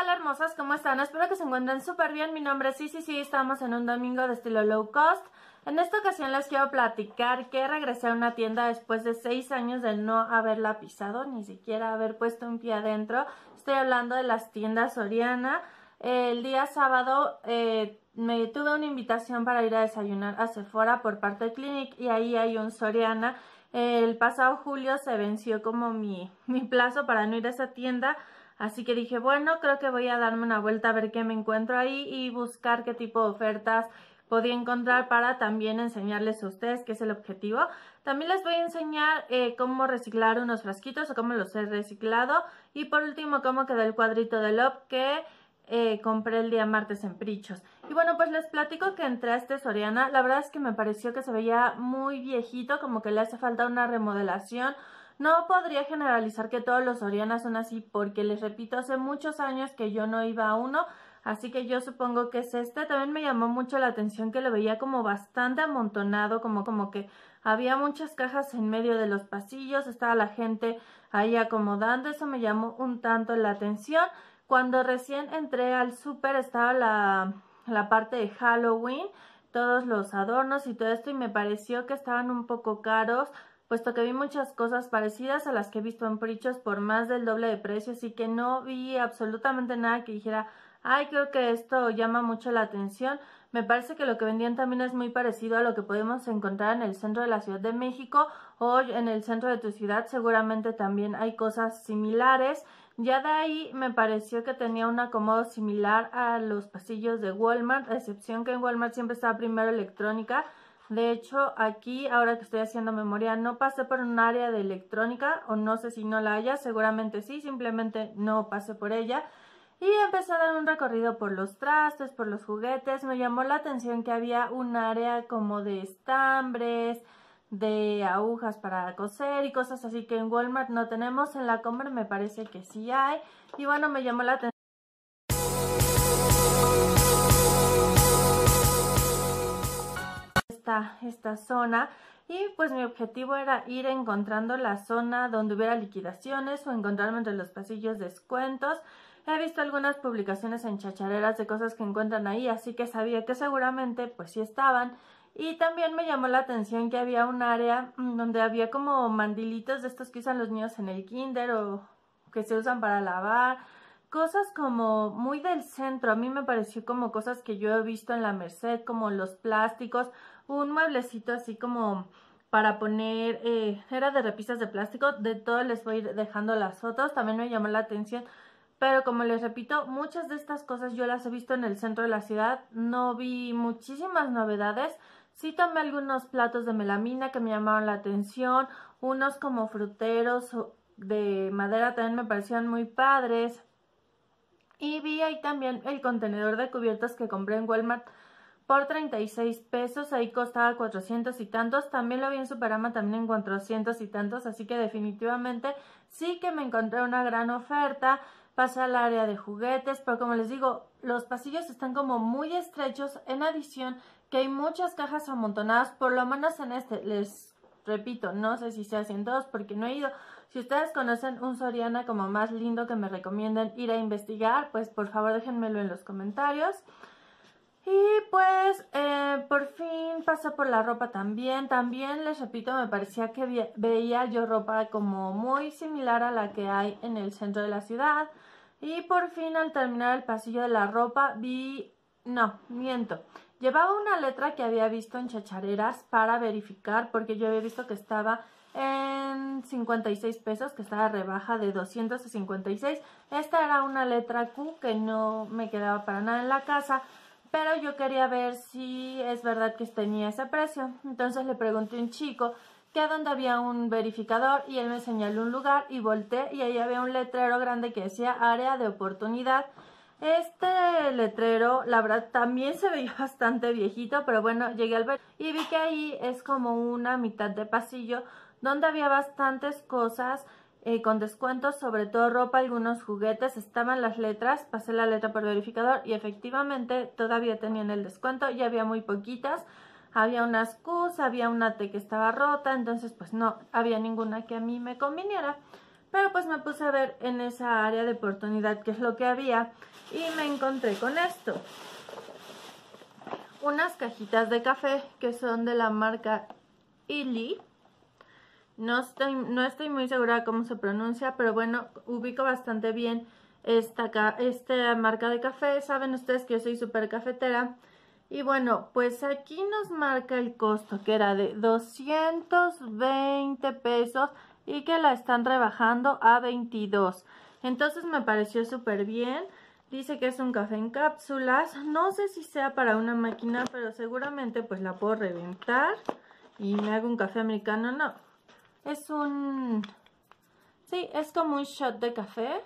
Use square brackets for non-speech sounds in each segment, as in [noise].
Hola hermosas? ¿Cómo están? Espero que se encuentren súper bien. Mi nombre es sí sí, estamos en un domingo de estilo low cost. En esta ocasión les quiero platicar que regresé a una tienda después de 6 años de no haberla pisado, ni siquiera haber puesto un pie adentro. Estoy hablando de las tiendas Soriana El día sábado eh, me tuve una invitación para ir a desayunar a Sephora por parte de Clinic y ahí hay un Soriana. El pasado julio se venció como mi, mi plazo para no ir a esa tienda Así que dije, bueno, creo que voy a darme una vuelta a ver qué me encuentro ahí y buscar qué tipo de ofertas podía encontrar para también enseñarles a ustedes qué es el objetivo. También les voy a enseñar eh, cómo reciclar unos frasquitos o cómo los he reciclado. Y por último, cómo quedó el cuadrito de LOP que eh, compré el día martes en Prichos. Y bueno, pues les platico que entré a este Soriana. La verdad es que me pareció que se veía muy viejito, como que le hace falta una remodelación no podría generalizar que todos los Orianas son así, porque les repito, hace muchos años que yo no iba a uno, así que yo supongo que es este. También me llamó mucho la atención que lo veía como bastante amontonado, como, como que había muchas cajas en medio de los pasillos, estaba la gente ahí acomodando, eso me llamó un tanto la atención. Cuando recién entré al súper estaba la, la parte de Halloween, todos los adornos y todo esto, y me pareció que estaban un poco caros puesto que vi muchas cosas parecidas a las que he visto en Prichos por más del doble de precio, así que no vi absolutamente nada que dijera, ay, creo que esto llama mucho la atención. Me parece que lo que vendían también es muy parecido a lo que podemos encontrar en el centro de la Ciudad de México o en el centro de tu ciudad, seguramente también hay cosas similares. Ya de ahí me pareció que tenía un acomodo similar a los pasillos de Walmart, a excepción que en Walmart siempre estaba primero electrónica, de hecho, aquí, ahora que estoy haciendo memoria, no pasé por un área de electrónica, o no sé si no la haya, seguramente sí, simplemente no pasé por ella. Y empecé a dar un recorrido por los trastes, por los juguetes. Me llamó la atención que había un área como de estambres, de agujas para coser y cosas así que en Walmart no tenemos. En la Comer me parece que sí hay. Y bueno, me llamó la atención. esta, zona y pues mi objetivo era ir encontrando la zona donde hubiera liquidaciones o encontrarme entre los pasillos descuentos. He visto algunas publicaciones en chachareras de cosas que encuentran ahí, así que sabía que seguramente pues sí estaban. Y también me llamó la atención que había un área mm, donde había como mandilitos de estos que usan los niños en el kinder o que se usan para lavar, cosas como muy del centro. A mí me pareció como cosas que yo he visto en la Merced, como los plásticos un mueblecito así como para poner, eh, era de repisas de plástico, de todo les voy a ir dejando las fotos, también me llamó la atención, pero como les repito, muchas de estas cosas yo las he visto en el centro de la ciudad, no vi muchísimas novedades, sí tomé algunos platos de melamina que me llamaron la atención, unos como fruteros de madera también me parecían muy padres, y vi ahí también el contenedor de cubiertas que compré en Walmart, por 36 pesos, ahí costaba 400 y tantos, también lo vi en Superama también en 400 y tantos, así que definitivamente sí que me encontré una gran oferta, pasa al área de juguetes, pero como les digo, los pasillos están como muy estrechos, en adición que hay muchas cajas amontonadas, por lo menos en este, les repito, no sé si se hacen todos porque no he ido. Si ustedes conocen un Soriana como más lindo que me recomienden ir a investigar, pues por favor déjenmelo en los comentarios. Y pues eh, por fin pasé por la ropa también. También les repito, me parecía que veía yo ropa como muy similar a la que hay en el centro de la ciudad. Y por fin al terminar el pasillo de la ropa vi... No, miento. Llevaba una letra que había visto en chachareras para verificar porque yo había visto que estaba en 56 pesos, que estaba rebaja de 256. Esta era una letra Q que no me quedaba para nada en la casa, pero yo quería ver si es verdad que tenía ese precio. Entonces le pregunté a un chico que a dónde había un verificador y él me señaló un lugar y volteé y ahí había un letrero grande que decía área de oportunidad. Este letrero, la verdad, también se veía [laughs] bastante viejito, pero bueno, llegué al ver y vi que ahí es como una mitad de pasillo donde había bastantes cosas eh, con descuentos, sobre todo ropa, algunos juguetes, estaban las letras, pasé la letra por verificador y efectivamente todavía tenían el descuento y había muy poquitas, había unas Qs, había una T que estaba rota, entonces pues no había ninguna que a mí me conviniera, pero pues me puse a ver en esa área de oportunidad que es lo que había y me encontré con esto. Unas cajitas de café que son de la marca Illy no estoy, no estoy muy segura de cómo se pronuncia, pero bueno, ubico bastante bien esta, marca de café. Saben ustedes que yo soy súper cafetera. Y bueno, pues aquí nos marca el costo, que era de 220 pesos y que la están rebajando a 22. Entonces me pareció súper bien. Dice que es un café en cápsulas. No sé si sea para una máquina, pero seguramente pues la puedo reventar y me hago un café americano. No, es un, sí, es como un shot de café.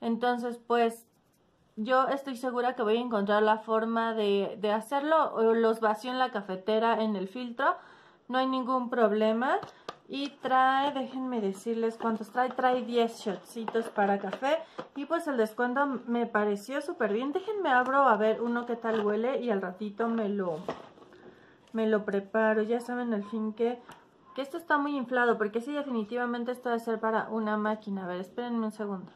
Entonces, pues, yo estoy segura que voy a encontrar la forma de, de hacerlo. Los vacío en la cafetera, en el filtro. No hay ningún problema. Y trae, déjenme decirles cuántos trae, trae 10 shotsitos para café. Y pues el descuento me pareció súper bien. Déjenme abro a ver uno qué tal huele y al ratito me lo, me lo preparo. Ya saben al fin que que esto está muy inflado, porque sí, definitivamente esto debe ser para una máquina. A ver, espérenme un segundo.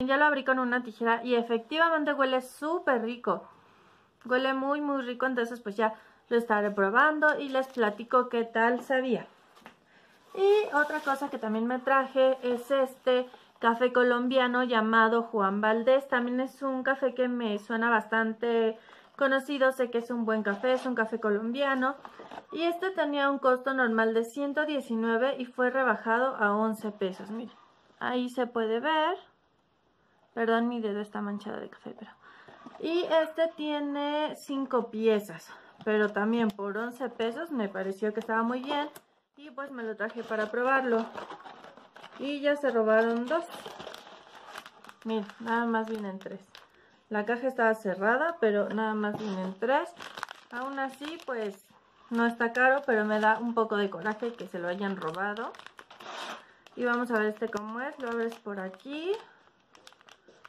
Ya lo abrí con una tijera y efectivamente huele súper rico. Huele muy, muy rico, entonces pues ya lo estaré probando y les platico qué tal sabía. Y otra cosa que también me traje es este café colombiano llamado Juan Valdés. También es un café que me suena bastante conocido, sé que es un buen café, es un café colombiano. Y este tenía un costo normal de 119 y fue rebajado a 11 pesos. Miren, ahí se puede ver. Perdón, mi dedo está manchado de café, pero... Y este tiene 5 piezas, pero también por 11 pesos me pareció que estaba muy bien. Y pues me lo traje para probarlo. Y ya se robaron dos. Miren, nada más vienen tres. La caja estaba cerrada, pero nada más vienen tres. Aún así, pues no está caro, pero me da un poco de coraje que se lo hayan robado. Y vamos a ver este cómo es. Lo abres por aquí.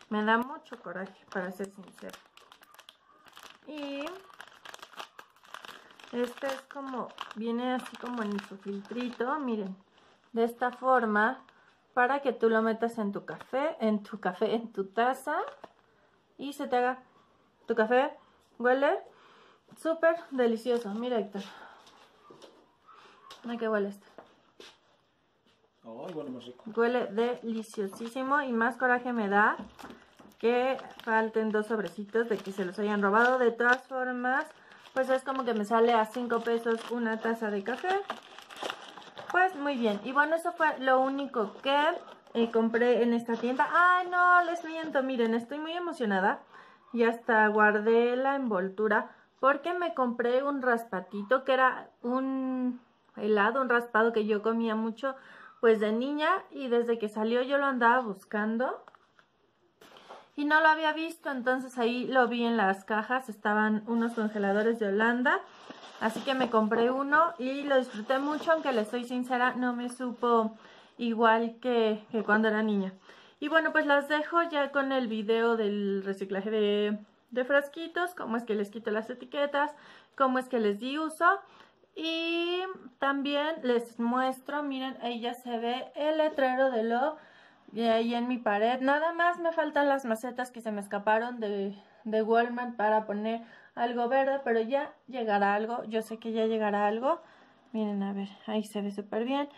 Me da mucho coraje, para ser sincero. Y este es como, viene así como en su filtrito, miren. De esta forma, para que tú lo metas en tu café, en tu café, en tu taza y se te haga tu café. Huele súper delicioso. Mira, Héctor. Mira qué huele esto, huele Huele deliciosísimo y más coraje me da que falten dos sobrecitos de que se los hayan robado. De todas formas, pues es como que me sale a 5 pesos una taza de café. Pues muy bien. Y bueno, eso fue lo único que compré en esta tienda. ¡ay no, les miento, miren, estoy muy emocionada. Y hasta guardé la envoltura porque me compré un raspatito que era un helado, un raspado que yo comía mucho pues de niña y desde que salió yo lo andaba buscando y no lo había visto, entonces ahí lo vi en las cajas, estaban unos congeladores de Holanda, así que me compré uno y lo disfruté mucho, aunque le soy sincera, no me supo igual que, cuando era niña. Y bueno, pues las dejo ya con el video del reciclaje de, frasquitos, cómo es que les quito las etiquetas, cómo es que les di uso. Y también les muestro, miren, ahí ya se ve el letrero de lo de ahí en mi pared. Nada más me faltan las macetas que se me escaparon de, de Walmart para poner algo verde, pero ya llegará algo. Yo sé que ya llegará algo. Miren, a ver, ahí se ve súper bien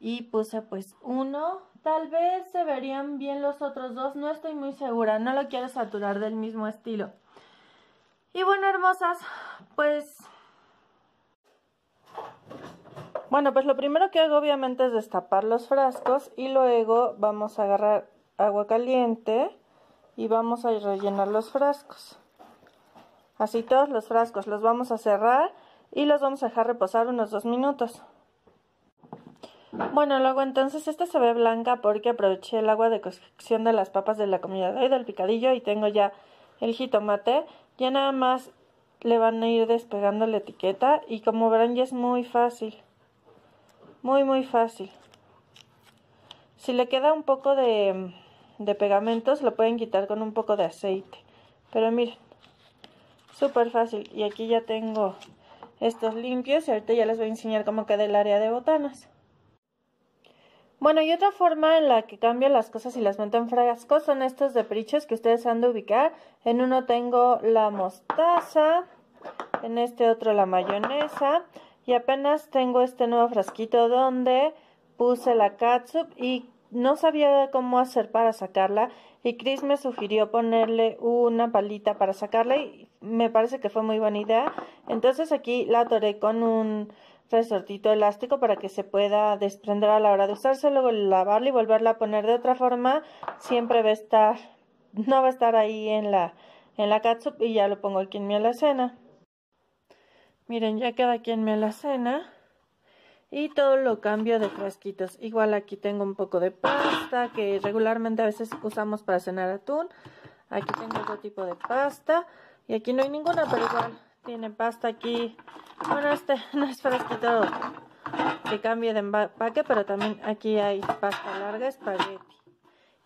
y puse pues uno. Tal vez se verían bien los otros dos, no estoy muy segura, no lo quiero saturar del mismo estilo. Y bueno, hermosas, pues... Bueno, pues lo primero que hago obviamente es destapar los frascos y luego vamos a agarrar agua caliente y vamos a rellenar los frascos. Así todos los frascos los vamos a cerrar y los vamos a dejar reposar unos dos minutos. Bueno, luego entonces esta se ve blanca porque aproveché el agua de cocción de las papas de la comida y del picadillo y tengo ya el jitomate. Ya nada más le van a ir despegando la etiqueta y como verán ya es muy fácil. Muy muy fácil. Si le queda un poco de, de pegamentos lo pueden quitar con un poco de aceite. Pero miren, súper fácil. Y aquí ya tengo estos limpios y ahorita ya les voy a enseñar cómo queda el área de botanas. Bueno, y otra forma en la que cambian las cosas y las meto en frascos son estos de que ustedes han de ubicar. En uno tengo la mostaza, en este otro la mayonesa y apenas tengo este nuevo frasquito donde puse la catsup y no sabía cómo hacer para sacarla y Chris me sugirió ponerle una palita para sacarla y me parece que fue muy buena idea. Entonces aquí la atoré con un resortito este elástico para que se pueda desprender a la hora de usarse, luego lavarlo y volverla a poner de otra forma, siempre va a estar, no va a estar ahí en la, en la catsup y ya lo pongo aquí en mi alacena. Miren, ya queda aquí en mi alacena y todo lo cambio de frasquitos. Igual aquí tengo un poco de pasta que regularmente a veces usamos para cenar atún. Aquí tengo otro tipo de pasta y aquí no hay ninguna, pero igual tiene pasta aquí. Bueno, este [laughs] no es frasquito que cambio de empaque, pero también aquí hay pasta larga, espagueti.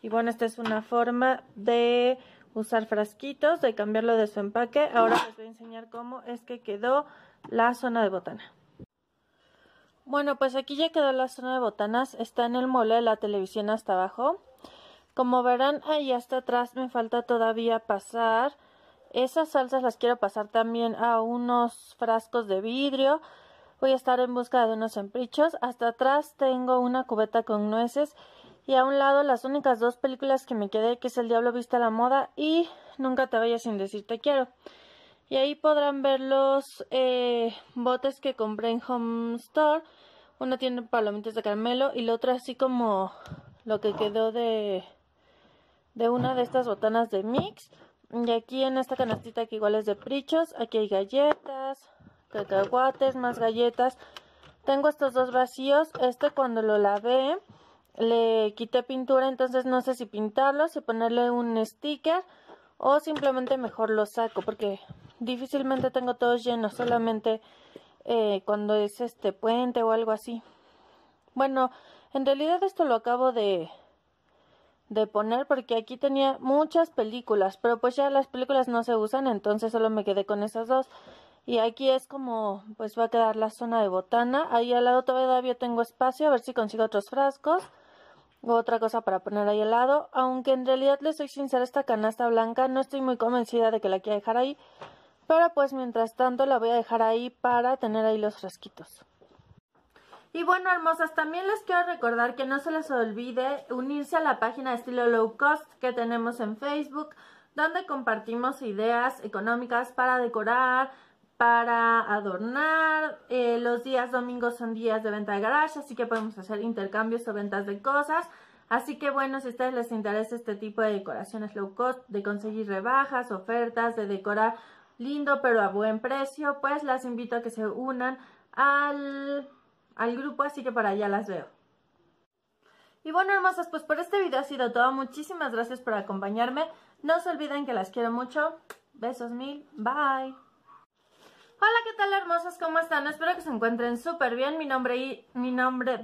Y bueno, esta es una forma de usar frasquitos, de cambiarlo de su empaque. Ahora les voy a enseñar cómo es que quedó la zona de botana. Bueno, pues aquí ya quedó la zona de botanas. Está en el mole de la televisión hasta abajo. Como verán, ahí hasta atrás me falta todavía pasar esas salsas las quiero pasar también a unos frascos de vidrio. Voy a estar en busca de unos emprichos. Hasta atrás tengo una cubeta con nueces. Y a un lado las únicas dos películas que me quedé, que es El Diablo Vista a la Moda y Nunca te vayas sin decirte quiero. Y ahí podrán ver los eh, botes que compré en Home Store. Uno tiene palomitas de caramelo y la otra así como lo que quedó de, de una de estas botanas de mix. Y aquí en esta canastita que igual es de prichos, aquí hay galletas, cacahuates, más galletas. Tengo estos dos vacíos, este cuando lo lavé le quité pintura, entonces no sé si pintarlo, si ponerle un sticker o simplemente mejor lo saco porque difícilmente tengo todos llenos, solamente eh, cuando es este puente o algo así. Bueno, en realidad esto lo acabo de, de poner porque aquí tenía muchas películas, pero pues ya las películas no se usan, entonces solo me quedé con esas dos. Y aquí es como, pues va a quedar la zona de botana. Ahí al lado todavía tengo espacio, a ver si consigo otros frascos o otra cosa para poner ahí al lado. Aunque en realidad les soy sincera, esta canasta blanca no estoy muy convencida de que la quiera dejar ahí. Pero pues mientras tanto la voy a dejar ahí para tener ahí los frasquitos. Y bueno, hermosas, también les quiero recordar que no se les olvide unirse a la página de estilo low cost que tenemos en Facebook, donde compartimos ideas económicas para decorar, para adornar. Eh, los días domingos son días de venta de garage, así que podemos hacer intercambios o ventas de cosas. Así que bueno, si a ustedes les interesa este tipo de decoraciones low cost, de conseguir rebajas, ofertas, de decorar lindo pero a buen precio, pues las invito a que se unan al al grupo, así que para allá las veo. Y bueno, hermosas, pues por este video ha sido todo. Muchísimas gracias por acompañarme. No se olviden que las quiero mucho. Besos mil. Bye. Hola, ¿qué tal hermosas? ¿Cómo están? Espero que se encuentren súper bien. Mi nombre y... Mi nombre...